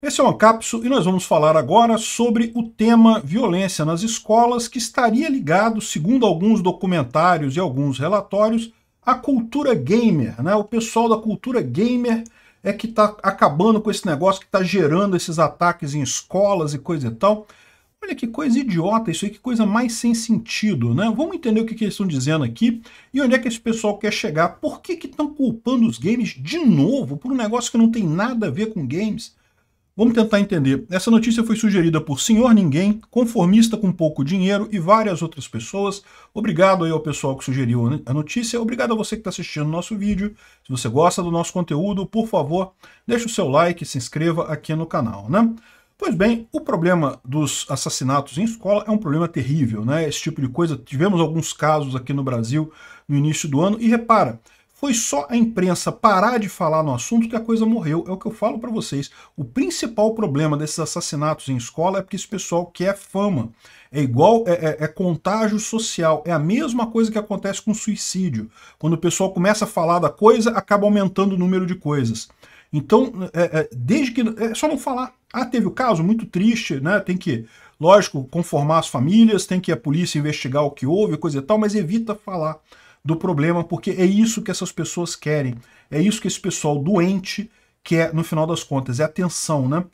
Esse é o Ancapso e nós vamos falar agora sobre o tema violência nas escolas, que estaria ligado, segundo alguns documentários e alguns relatórios, à cultura gamer. Né? O pessoal da cultura gamer é que está acabando com esse negócio, que está gerando esses ataques em escolas e coisa e tal. Olha que coisa idiota isso aí, que coisa mais sem sentido, né? Vamos entender o que, que eles estão dizendo aqui e onde é que esse pessoal quer chegar. Por que estão culpando os games de novo por um negócio que não tem nada a ver com games? Vamos tentar entender. Essa notícia foi sugerida por Senhor Ninguém, conformista com pouco dinheiro e várias outras pessoas. Obrigado aí ao pessoal que sugeriu a notícia. Obrigado a você que está assistindo o nosso vídeo. Se você gosta do nosso conteúdo, por favor, deixe o seu like e se inscreva aqui no canal, né? Pois bem, o problema dos assassinatos em escola é um problema terrível, né? Esse tipo de coisa. Tivemos alguns casos aqui no Brasil no início do ano e repara, foi só a imprensa parar de falar no assunto que a coisa morreu. É o que eu falo para vocês. O principal problema desses assassinatos em escola é porque esse pessoal quer fama. É igual, é, é, é, contágio social. É a mesma coisa que acontece com suicídio. Quando o pessoal começa a falar da coisa, acaba aumentando o número de coisas. Então, é, é desde que. É só não falar. Ah, teve o caso, muito triste, né? Tem que lógico, conformar as famílias, tem que a polícia investigar o que houve, coisa e tal, mas evita falar do problema, porque é isso que essas pessoas querem. É isso que esse pessoal doente quer, no final das contas, é atenção, né?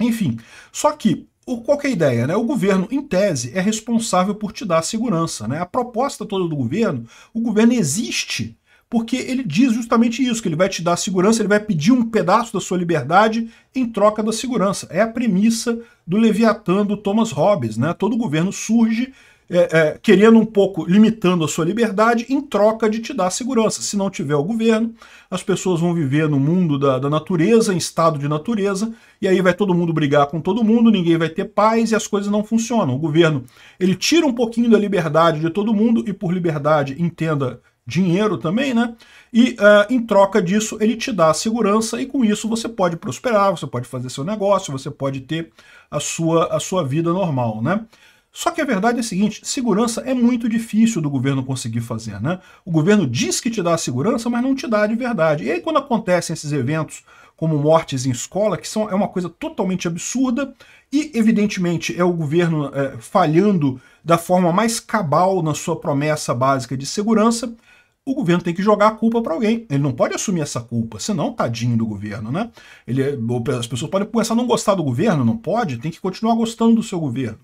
Enfim, só que qual que é a ideia? Né? O governo, em tese, é responsável por te dar segurança. Né? A proposta toda do governo, o governo existe porque ele diz justamente isso, que ele vai te dar segurança, ele vai pedir um pedaço da sua liberdade em troca da segurança. É a premissa do Leviatã do Thomas Hobbes. Né? Todo governo surge é, é, querendo um pouco, limitando a sua liberdade em troca de te dar segurança. Se não tiver o governo, as pessoas vão viver no mundo da, da, natureza, em estado de natureza, e aí vai todo mundo brigar com todo mundo, ninguém vai ter paz e as coisas não funcionam. O governo ele tira um pouquinho da liberdade de todo mundo, e por liberdade entenda dinheiro também, né? E uh, em troca disso ele te dá segurança e com isso você pode prosperar, você pode fazer seu negócio, você pode ter a sua, a sua vida normal, né? Só que a verdade é a seguinte, segurança é muito difícil do governo conseguir fazer, né? O governo diz que te dá a segurança, mas não te dá de verdade. E aí quando acontecem esses eventos como mortes em escola, que são, é uma coisa totalmente absurda, e evidentemente é o governo é, falhando da forma mais cabal na sua promessa básica de segurança, o governo tem que jogar a culpa para alguém. Ele não pode assumir essa culpa, senão tadinho do governo, né? Ele, é, as pessoas podem começar a não gostar do governo, não pode, tem que continuar gostando do seu governo.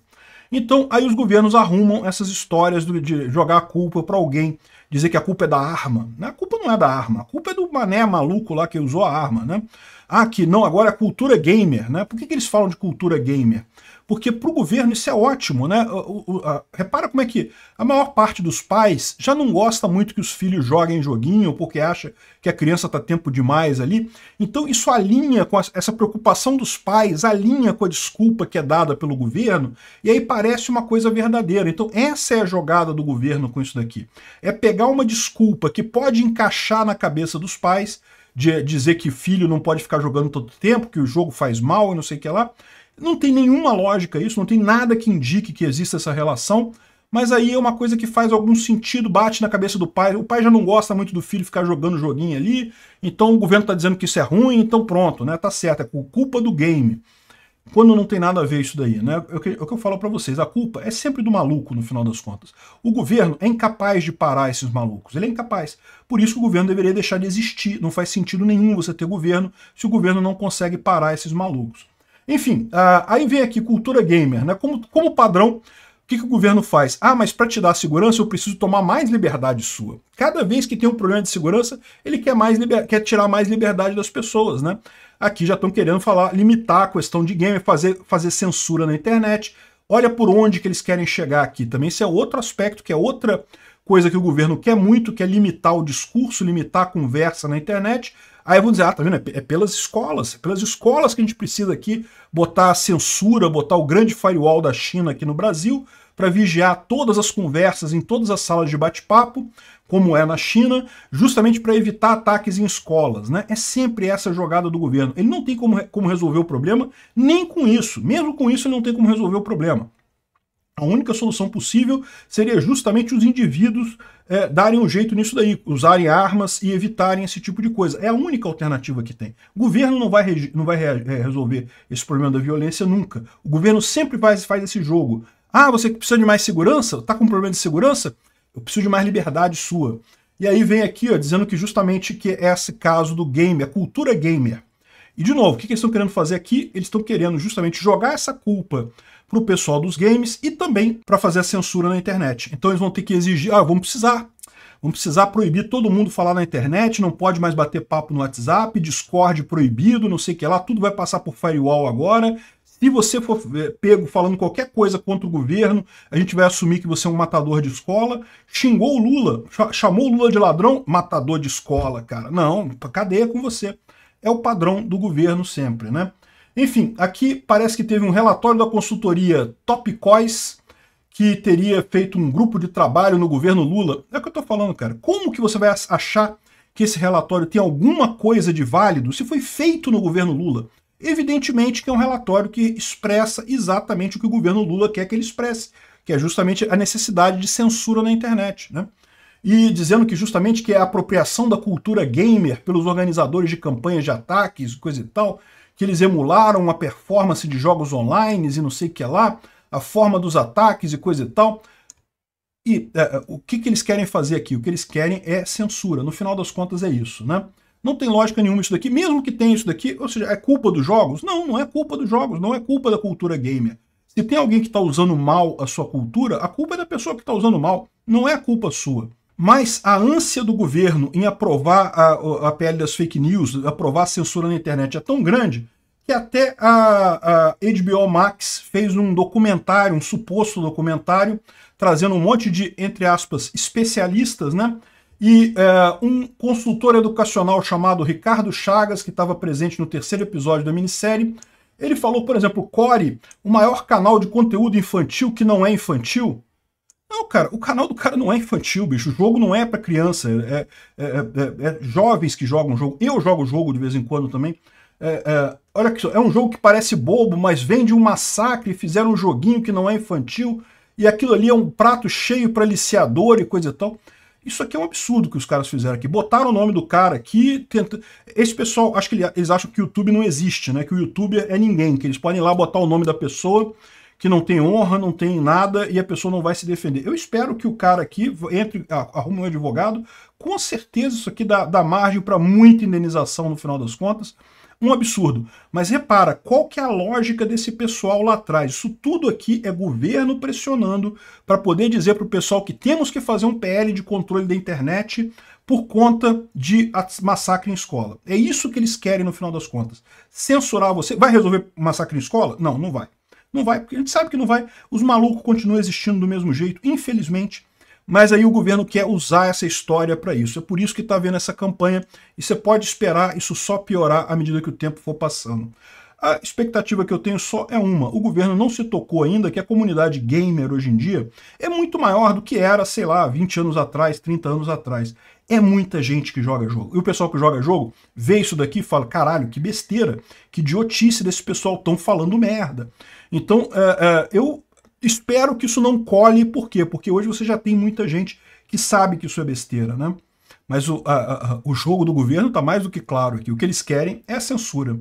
Então aí os governos arrumam essas histórias de jogar a culpa para alguém, dizer que a culpa é da arma. Né? A culpa não é da arma, a culpa é do mané maluco lá que usou a arma. Né? Ah, que não, agora é cultura gamer. Né? Por que, que eles falam de cultura gamer? porque para o governo isso é ótimo, né? O, o, a, repara como é que a maior parte dos pais já não gosta muito que os filhos joguem joguinho, porque acha que a criança está tempo demais ali. Então isso alinha com a, essa preocupação dos pais, alinha com a desculpa que é dada pelo governo, e aí parece uma coisa verdadeira. Então essa é a jogada do governo com isso daqui. É pegar uma desculpa que pode encaixar na cabeça dos pais, de dizer que filho não pode ficar jogando todo tempo, que o jogo faz mal e não sei o que lá, não tem nenhuma lógica isso, não tem nada que indique que exista essa relação, mas aí é uma coisa que faz algum sentido, bate na cabeça do pai. O pai já não gosta muito do filho ficar jogando joguinho ali, então o governo está dizendo que isso é ruim, então pronto, né? Tá certo, é culpa do game. Quando não tem nada a ver isso daí, né? É o que, é o que eu falo para vocês, a culpa é sempre do maluco no final das contas. O governo é incapaz de parar esses malucos, ele é incapaz. Por isso que o governo deveria deixar de existir, não faz sentido nenhum você ter governo se o governo não consegue parar esses malucos. Enfim, uh, aí vem aqui cultura gamer, né? Como, como padrão, o que, que o governo faz? Ah, mas para te dar segurança eu preciso tomar mais liberdade sua. Cada vez que tem um problema de segurança, ele quer, mais liber... quer tirar mais liberdade das pessoas, né? Aqui já estão querendo falar, limitar a questão de gamer fazer, fazer censura na internet. Olha por onde que eles querem chegar aqui também. Isso é outro aspecto, que é outra coisa que o governo quer muito, que é limitar o discurso, limitar a conversa na internet. Aí vão dizer, ah, tá vendo? É, é pelas escolas, é pelas escolas que a gente precisa aqui botar a censura, botar o grande firewall da China aqui no Brasil, para vigiar todas as conversas em todas as salas de bate-papo, como é na China, justamente para evitar ataques em escolas. Né? É sempre essa jogada do governo. Ele não tem como, como resolver o problema, nem com isso. Mesmo com isso, ele não tem como resolver o problema. A única solução possível seria justamente os indivíduos é, darem um jeito nisso daí, usarem armas e evitarem esse tipo de coisa. É a única alternativa que tem. O governo não vai, não vai re resolver esse problema da violência nunca. O governo sempre faz, faz esse jogo. Ah, você precisa de mais segurança? Está com problema de segurança? Eu preciso de mais liberdade sua. E aí vem aqui ó, dizendo que justamente que é esse caso do gamer, a cultura gamer. E de novo, o que eles estão querendo fazer aqui? Eles estão querendo justamente jogar essa culpa para o pessoal dos games e também para fazer a censura na internet. Então eles vão ter que exigir, ah, vamos precisar. Vamos precisar proibir todo mundo falar na internet, não pode mais bater papo no WhatsApp, Discord proibido, não sei o que lá, tudo vai passar por firewall agora. Se você for pego falando qualquer coisa contra o governo, a gente vai assumir que você é um matador de escola. Xingou o Lula, chamou o Lula de ladrão, matador de escola, cara. Não, cadeia com você. É o padrão do governo sempre, né? Enfim, aqui parece que teve um relatório da consultoria Topcois que teria feito um grupo de trabalho no governo Lula. É o que eu estou falando, cara. Como que você vai achar que esse relatório tem alguma coisa de válido se foi feito no governo Lula? Evidentemente que é um relatório que expressa exatamente o que o governo Lula quer que ele expresse, que é justamente a necessidade de censura na internet, né? E dizendo que justamente que é a apropriação da cultura gamer pelos organizadores de campanhas de ataques, coisa e tal, que eles emularam uma performance de jogos online e não sei o que lá, a forma dos ataques e coisa e tal. E é, é, o que, que eles querem fazer aqui? O que eles querem é censura. No final das contas é isso, né? Não tem lógica nenhuma isso daqui, mesmo que tenha isso daqui, ou seja, é culpa dos jogos? Não, não é culpa dos jogos, não é culpa da cultura gamer. Se tem alguém que está usando mal a sua cultura, a culpa é da pessoa que está usando mal, não é a culpa sua. Mas a ânsia do governo em aprovar a, a PL das fake news, aprovar a censura na internet é tão grande que até a, a HBO Max fez um documentário, um suposto documentário, trazendo um monte de, entre aspas, especialistas, né? E é, um consultor educacional chamado Ricardo Chagas, que estava presente no terceiro episódio da minissérie, ele falou, por exemplo, Core, o maior canal de conteúdo infantil que não é infantil, não, cara, o canal do cara não é infantil, bicho. O jogo não é para criança. É, é, é, é, é, jovens que jogam o jogo. Eu jogo jogo de vez em quando também. É, é, olha que é um jogo que parece bobo, mas vende um massacre. Fizeram um joguinho que não é infantil. E aquilo ali é um prato cheio para aliciador e coisa e tal. Isso aqui é um absurdo que os caras fizeram aqui. Botaram o nome do cara aqui. Tenta... Esse pessoal, acho que eles acham que o YouTube não existe, né? Que o YouTube é ninguém, que eles podem ir lá botar o nome da pessoa que não tem honra, não tem nada e a pessoa não vai se defender. Eu espero que o cara aqui entre, arrume um advogado. Com certeza isso aqui dá, dá margem para muita indenização no final das contas. Um absurdo. Mas repara, qual que é a lógica desse pessoal lá atrás? Isso tudo aqui é governo pressionando para poder dizer para o pessoal que temos que fazer um PL de controle da internet por conta de massacre em escola. É isso que eles querem no final das contas. Censurar você. Vai resolver massacre em escola? Não, não vai. Não vai, porque a gente sabe que não vai. Os malucos continuam existindo do mesmo jeito, infelizmente. Mas aí o governo quer usar essa história para isso. É por isso que está vendo essa campanha. E você pode esperar isso só piorar à medida que o tempo for passando. A expectativa que eu tenho só é uma. O governo não se tocou ainda que a comunidade gamer hoje em dia é muito maior do que era, sei lá, 20 anos atrás, 30 anos atrás. É muita gente que joga jogo. E o pessoal que joga jogo vê isso daqui e fala: caralho, que besteira, que idiotice desse pessoal tão falando merda. Então, é, é, eu espero que isso não colhe, por quê? Porque hoje você já tem muita gente que sabe que isso é besteira, né? Mas o, a, a, o jogo do governo está mais do que claro aqui. O que eles querem é censura.